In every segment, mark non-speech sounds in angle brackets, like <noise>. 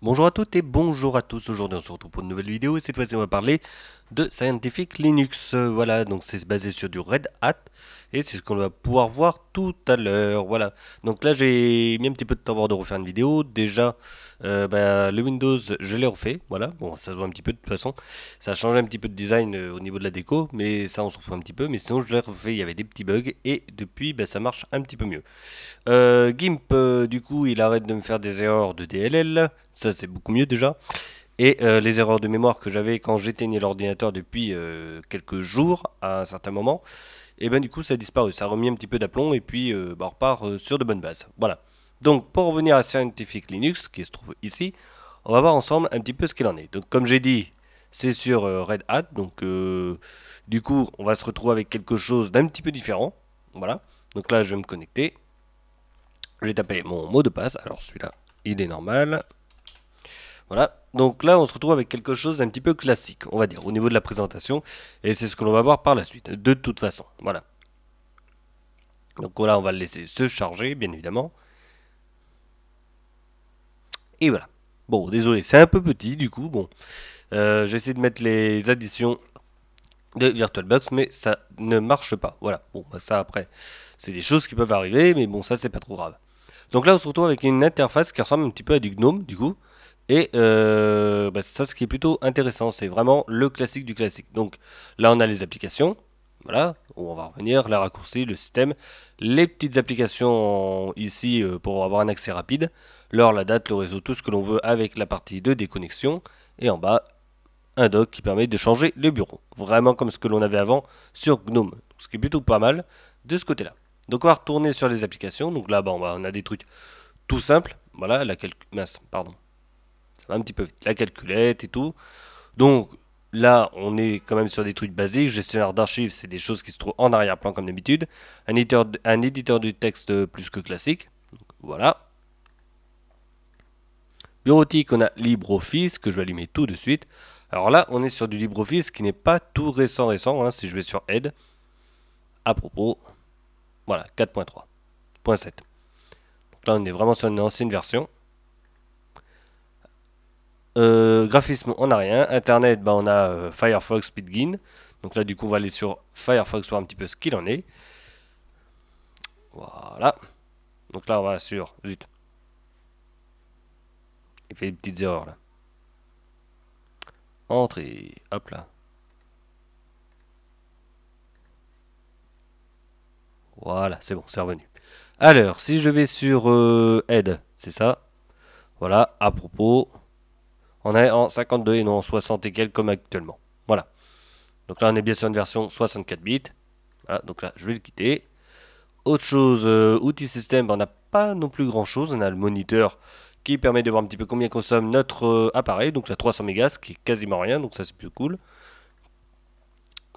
Bonjour à toutes et bonjour à tous, aujourd'hui on se retrouve pour une nouvelle vidéo et cette fois-ci on va parler de Scientific Linux, euh, voilà donc c'est basé sur du Red Hat et c'est ce qu'on va pouvoir voir tout à l'heure, voilà donc là j'ai mis un petit peu de temps avant de refaire une vidéo, déjà euh, bah, le Windows je l'ai refait, voilà bon ça se voit un petit peu de toute façon, ça a changé un petit peu de design euh, au niveau de la déco mais ça on se fout un petit peu mais sinon je l'ai refait, il y avait des petits bugs et depuis bah, ça marche un petit peu mieux. Gimp du coup il arrête de me faire des erreurs de DLL ça, c'est beaucoup mieux déjà. Et euh, les erreurs de mémoire que j'avais quand j'éteignais l'ordinateur depuis euh, quelques jours, à un certain moment, et eh ben du coup, ça a disparu. Ça a remis un petit peu d'aplomb et puis euh, bah, on repart sur de bonnes bases. Voilà. Donc, pour revenir à Scientific Linux, qui se trouve ici, on va voir ensemble un petit peu ce qu'il en est. Donc, comme j'ai dit, c'est sur Red Hat. Donc, du coup, on va se retrouver avec quelque chose d'un petit peu différent. Voilà. Donc là, je vais me connecter. Je vais taper mon mot de passe. Alors, celui-là, il est normal. Voilà, donc là on se retrouve avec quelque chose d'un petit peu classique, on va dire, au niveau de la présentation, et c'est ce que l'on va voir par la suite, de toute façon, voilà. Donc là on va le laisser se charger, bien évidemment. Et voilà. Bon, désolé, c'est un peu petit du coup, bon. Euh, j'essaie de mettre les additions de VirtualBox, mais ça ne marche pas. Voilà, bon, bah, ça après, c'est des choses qui peuvent arriver, mais bon, ça c'est pas trop grave. Donc là, on se retrouve avec une interface qui ressemble un petit peu à du GNOME, du coup, et euh, bah, ça, ce qui est plutôt intéressant, c'est vraiment le classique du classique. Donc là, on a les applications, voilà, où on va revenir, la raccourci, le système, les petites applications ici euh, pour avoir un accès rapide, l'heure, la date, le réseau, tout ce que l'on veut avec la partie de déconnexion, et en bas, un dock qui permet de changer le bureau, vraiment comme ce que l'on avait avant sur GNOME, ce qui est plutôt pas mal de ce côté-là. Donc on va retourner sur les applications, donc là-bas on, on a des trucs tout simples, voilà, la calcul... Mince, pardon, un petit peu La calculette et tout. Donc là, on est quand même sur des trucs basiques. Gestionnaire d'archives, c'est des choses qui se trouvent en arrière-plan comme d'habitude. Un éditeur, un éditeur du texte plus que classique. voilà. Bureautique, on a LibreOffice que je vais allumer tout de suite. Alors là, on est sur du LibreOffice qui n'est pas tout récent récent. si je vais sur Aide, à propos, voilà 4.3.7. Donc là, on est vraiment sur une ancienne version. Euh, graphisme, on n'a rien. Internet, bah, on a euh, Firefox, SpeedGin. Donc là, du coup, on va aller sur Firefox voir un petit peu ce qu'il en est. Voilà. Donc là, on va sur... Zut. Il fait des petites erreurs, là. Entrée. Hop là. Voilà, c'est bon, c'est revenu. Alors, si je vais sur euh, Aide, c'est ça. Voilà, à propos. On est en 52 et non en 60 et quelques comme actuellement. Voilà. Donc là, on est bien sur une version 64 bits. donc là, je vais le quitter. Autre chose, euh, outils système, ben, on n'a pas non plus grand chose. On a le moniteur qui permet de voir un petit peu combien consomme notre euh, appareil. Donc la 300 mégas, ce qui est quasiment rien, donc ça c'est plus cool.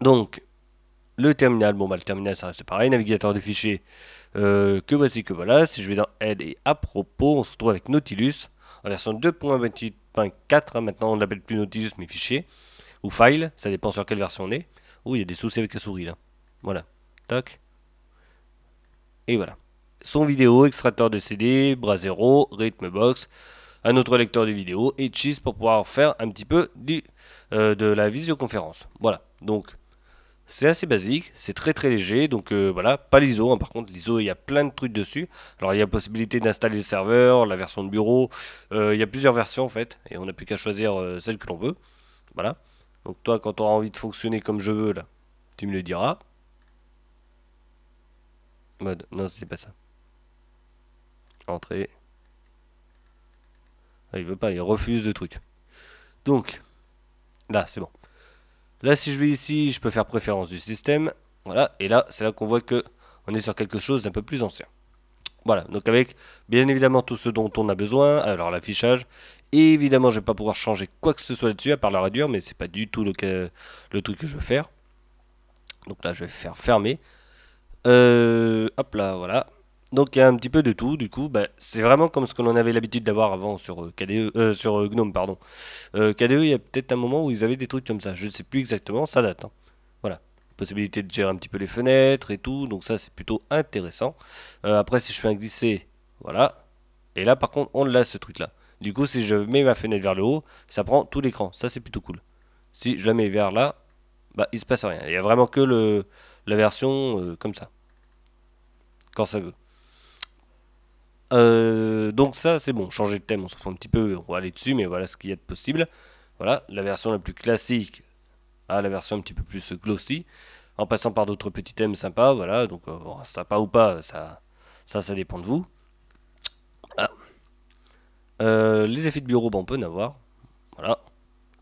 Donc le terminal, bon bah le terminal ça reste pareil, navigateur de fichiers, euh, que voici que voilà, si je vais dans aide et à propos, on se retrouve avec Nautilus, en version 2.28.4, hein. maintenant on ne l'appelle plus Nautilus mais fichier, ou file, ça dépend sur quelle version on est, ou il y a des soucis avec la souris là, voilà, toc, et voilà. Son vidéo, extracteur de CD, bras zéro, rythme box, un autre lecteur de vidéo et cheese pour pouvoir faire un petit peu du, euh, de la visioconférence. Voilà, donc c'est assez basique, c'est très très léger, donc euh, voilà, pas l'ISO. Hein. par contre, l'ISO, il y a plein de trucs dessus. Alors, il y a possibilité d'installer le serveur, la version de bureau. Euh, il y a plusieurs versions en fait, et on n'a plus qu'à choisir euh, celle que l'on veut. Voilà. Donc, toi, quand tu auras envie de fonctionner comme je veux, là, tu me le diras. Mode, non, c'est pas ça. Entrée. Ah, il veut pas, il refuse de truc. Donc, là, c'est bon. Là, si je vais ici, je peux faire préférence du système. Voilà, et là, c'est là qu'on voit que on est sur quelque chose d'un peu plus ancien. Voilà, donc avec bien évidemment tout ce dont on a besoin, alors l'affichage, évidemment je vais pas pouvoir changer quoi que ce soit là-dessus à part la réduire, mais c'est pas du tout le, truc que je veux faire. Donc là je vais faire fermer. Euh, hop là, voilà. Donc il y a un petit peu de tout, du coup, bah, c'est vraiment comme ce que l'on avait l'habitude d'avoir avant sur euh, KDE, euh, sur euh, GNOME, pardon. KDE, il y a peut-être un moment où ils avaient des trucs comme ça, je ne sais plus exactement, ça date. Hein. Voilà, possibilité de gérer un petit peu les fenêtres et tout, donc ça c'est plutôt intéressant. après, si je fais un glisser, voilà, et là par contre, on l'a ce truc-là. Du coup, si je mets ma fenêtre vers le haut, ça prend tout l'écran, ça c'est plutôt cool. Si je la mets vers là, bah il se passe rien, il n'y a vraiment que le, la version comme ça, quand ça veut. Euh, donc ça, c'est bon, changer de thème, on se fout un petit peu, on va aller dessus, mais voilà ce qu'il y a de possible. Voilà, la version la plus classique à la version un petit peu plus glossy, en passant par d'autres petits thèmes sympas, voilà, donc ça, euh, sympa ou pas, ça, ça, ça dépend de vous. Ah. Euh, les effets de bureau, bon on peut en avoir, voilà.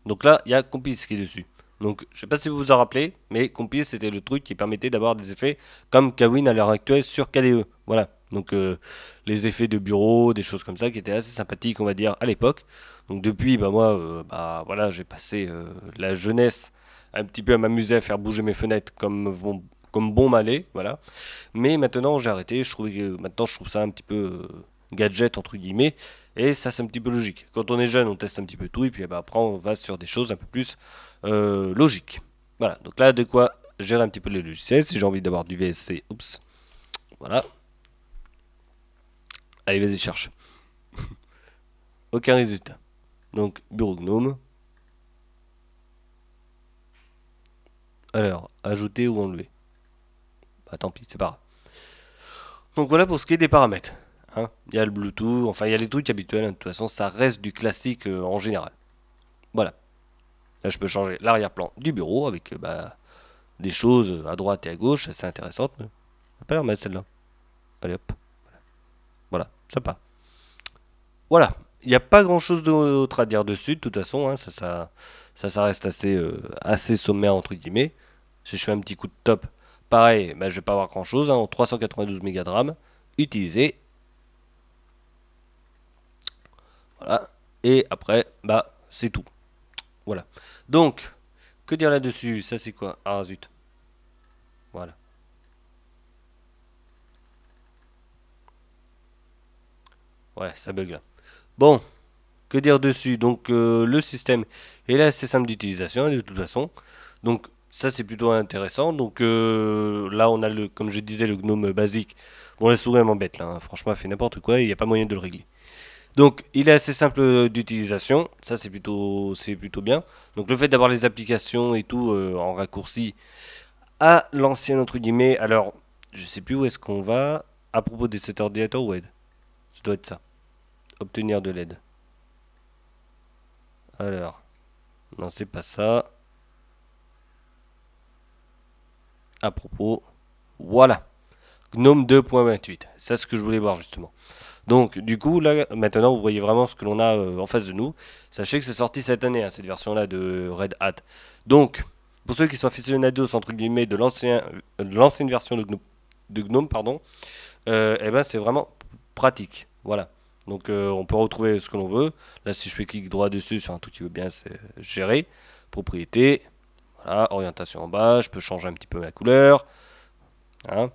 Donc là, il y a Compiz qui est dessus. Donc, je sais pas si vous vous en rappelez, mais Compiz, c'était le truc qui permettait d'avoir des effets comme Kawin à l'heure actuelle sur KDE, voilà. Donc euh, les effets de bureau, des choses comme ça qui étaient assez sympathiques, on va dire, à l'époque. Donc depuis, bah, moi, euh, bah, voilà, j'ai passé euh, la jeunesse un petit peu à m'amuser à faire bouger mes fenêtres comme, bon, comme bon malais, voilà. Mais maintenant, j'ai arrêté. Je trouve que, maintenant, je trouve ça un petit peu gadget entre guillemets. Et ça, c'est un petit peu logique. Quand on est jeune, on teste un petit peu tout et puis bah, après, on va sur des choses un peu plus logiques. Voilà, donc là, de quoi gérer un petit peu les logiciels. Si j'ai envie d'avoir du VSC, oups, voilà, Allez, vas-y, cherche. <laughs> Aucun résultat. Donc, bureau Gnome. Alors, ajouter ou enlever Bah tant pis, c'est pas grave. Donc voilà pour ce qui est des paramètres. Hein. Il y a le Bluetooth, enfin il y a les trucs habituels, hein. de toute façon ça reste du classique euh, en général. Voilà. Là je peux changer l'arrière-plan du bureau avec euh, bah, des choses à droite et à gauche, c'est intéressant. pas l'air mal celle-là. Allez hop sympa. Voilà, il n'y a pas grand chose d'autre à dire dessus, de toute façon, hein. ça, ça, reste assez, euh, assez sommaire entre guillemets. Si je fais un petit coup de top, pareil, je bah, je vais pas avoir grand chose, 392 mégas de RAM, utilisé. Voilà, et après, bah, c'est tout. Voilà, donc, que dire là-dessus Ça c'est quoi Ah zut, voilà. Ouais, ça bug là. Bon, que dire dessus Donc euh, le système est là, simple d'utilisation de toute façon. Donc ça c'est plutôt intéressant. Donc euh, là on a le, comme je disais, le gnome basique. Bon la souris m'embête là, hein. franchement elle fait n'importe quoi, il n'y a pas moyen de le régler. Donc il est assez simple euh, d'utilisation, ça c'est plutôt, c'est plutôt bien. Donc le fait d'avoir les applications et tout en raccourci à l'ancien entre guillemets. Alors je sais plus où est-ce qu'on va à propos de cet ordinateur web. Ça doit être ça. Obtenir de l'aide. Alors. Non, c'est pas ça. À propos. Voilà. Gnome 2.28. C'est ce que je voulais voir justement. Donc du coup là maintenant vous voyez vraiment ce que l'on a euh, en face de nous. Sachez que c'est sorti cette année hein, cette version là de Red Hat. Donc pour ceux qui sont aficionados entre guillemets de l'ancien euh, l'ancienne version de Gnome, de Gnome pardon, euh, eh ben c'est vraiment pratique. Voilà. Donc euh, on peut retrouver ce que l'on veut. Là, si je fais clic droit dessus sur un truc qui veut bien, c'est gérer, propriété, voilà, orientation en bas, je peux changer un petit peu la couleur. Hein.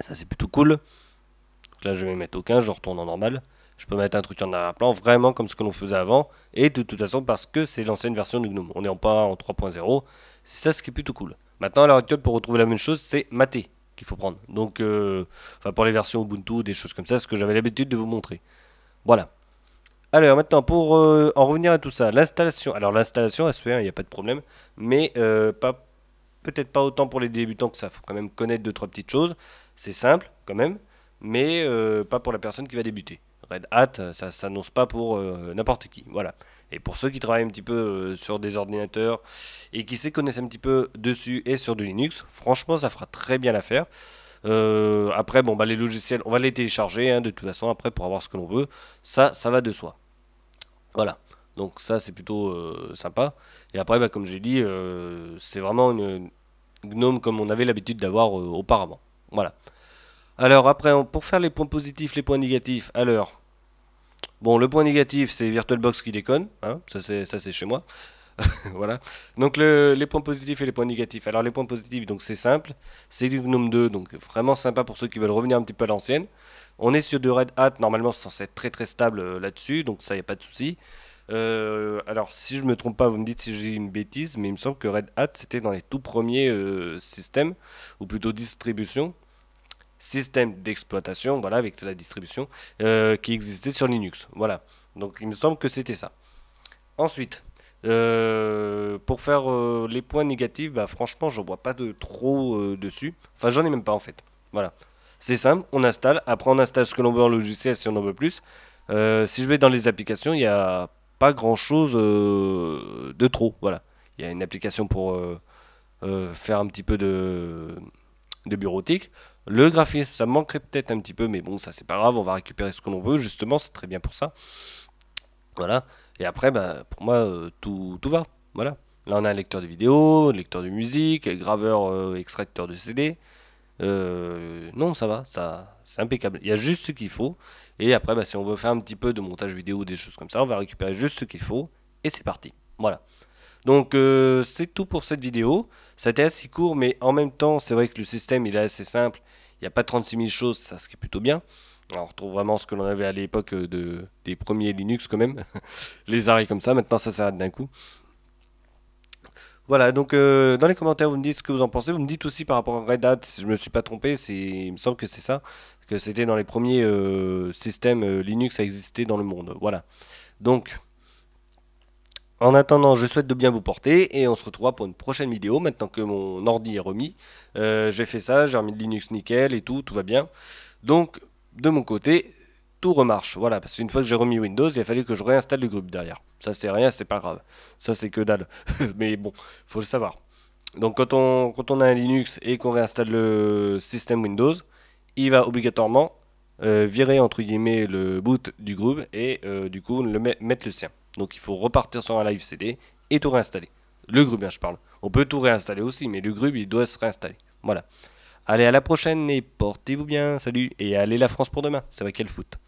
Ça, c'est plutôt cool. là, je vais mettre aucun, je retourne en normal. Je peux mettre un truc en arrière-plan, vraiment comme ce que l'on faisait avant. Et de toute façon, parce que c'est l'ancienne version du GNOME. On est pas en 3.0. C'est ça ce qui est plutôt cool. Maintenant, à l'heure actuelle, pour retrouver la même chose, c'est maté qu'il faut prendre. Donc, euh, enfin pour les versions Ubuntu, des choses comme ça, ce que j'avais l'habitude de vous montrer. Voilà. Alors maintenant, pour euh, en revenir à tout ça, l'installation. Alors l'installation, à se fait, il n'y a pas de problème, mais euh, pas peut-être pas autant pour les débutants que ça. faut quand même connaître deux trois petites choses. C'est simple quand même, mais pas pour la personne qui va débuter. Red Hat, euh, ça s'annonce pas pour euh, n'importe qui. Voilà. Et pour ceux qui travaillent un petit peu euh, sur des ordinateurs et qui se connaissent un petit peu dessus et sur du Linux, franchement, ça fera très bien l'affaire. après, bon, bah, les logiciels, on va les télécharger hein, de toute façon après pour avoir ce que l'on veut. Ça, ça va de soi. Voilà. Donc ça, c'est plutôt sympa. Et après, bah, comme j'ai dit, c'est vraiment une, GNOME comme on avait l'habitude d'avoir auparavant. Voilà. Alors après, pour faire les points positifs, les points négatifs, alors Bon, le point négatif, c'est VirtualBox qui déconne. Hein, ça, c'est chez moi. <laughs> voilà. Donc, les points positifs et les points négatifs. Alors, les points positifs, donc c'est simple. C'est du Gnome 2, donc vraiment sympa pour ceux qui veulent revenir un petit peu à l'ancienne. On est sur de Red Hat. Normalement, c'est censé être très très stable euh, là-dessus. Donc, ça, il a pas de souci. Euh, alors, si je me trompe pas, vous me dites si j'ai une bêtise, mais il me semble que Red Hat, c'était dans les tout premiers euh, systèmes, ou plutôt distributions, système d'exploitation, voilà, avec la distribution euh, qui existait sur Linux. Voilà. Donc il me semble que c'était ça. Ensuite, euh, pour faire euh, les points négatifs, bah, franchement, je vois pas de trop dessus. Enfin, j'en ai même pas en fait. Voilà. C'est simple, on installe. Après, on installe ce que l'on veut en logiciel si on en veut plus. si je vais dans les applications, il n'y a pas grand chose de trop. Voilà. Il y a une application pour faire un petit peu de de bureautique. Le graphisme, ça manquerait peut-être un petit peu, mais bon, ça c'est pas grave, on va récupérer ce que l'on veut, justement, c'est très bien pour ça. Voilà. Et après, bah, pour moi, euh, tout, tout va. Voilà. Là, on a un lecteur de vidéo, un lecteur de musique, un graveur, euh, extracteur de CD. Euh, non, ça va, ça, c'est impeccable. Il y a juste ce qu'il faut. Et après, bah, si on veut faire un petit peu de montage vidéo, des choses comme ça, on va récupérer juste ce qu'il faut. Et c'est parti. Voilà. Donc euh, c'est tout pour cette vidéo. Ça a été assez court, mais en même temps, c'est vrai que le système il est assez simple. Il n'y a pas 36 000 choses, ça est plutôt bien. on retrouve vraiment ce que l'on avait à l'époque euh, de, des premiers Linux quand même. <laughs> les arrêts comme ça, maintenant ça s'arrête d'un coup. Voilà, donc euh, dans les commentaires, vous me dites ce que vous en pensez. Vous me dites aussi par rapport à Red Hat, si je ne me suis pas trompé, il me semble que c'est ça, que c'était dans les premiers systèmes Linux à exister dans le monde. Voilà. Donc, en attendant, je souhaite de bien vous porter et on se retrouvera pour une prochaine vidéo maintenant que mon ordi est remis. Euh, j'ai fait ça, j'ai remis Linux nickel et tout, tout va bien. Donc, de mon côté, tout remarche. Voilà, parce qu'une fois que j'ai remis Windows, il a fallu que je réinstalle le groupe derrière. Ça, c'est rien, c'est pas grave. Ça, c'est que dalle. <laughs> Mais bon, faut le savoir. Donc, quand on, quand on a un Linux et qu'on réinstalle le système Windows, il va obligatoirement euh, virer entre guillemets le boot du groupe et euh, du coup le mettre le sien. Donc il faut repartir sur un live CD et tout réinstaller. Le grub, bien hein, je parle. On peut tout réinstaller aussi, mais le grub, il doit se réinstaller. Voilà. Allez, à la prochaine et portez-vous bien. Salut. Et allez la France pour demain. Ça va qu'elle foot.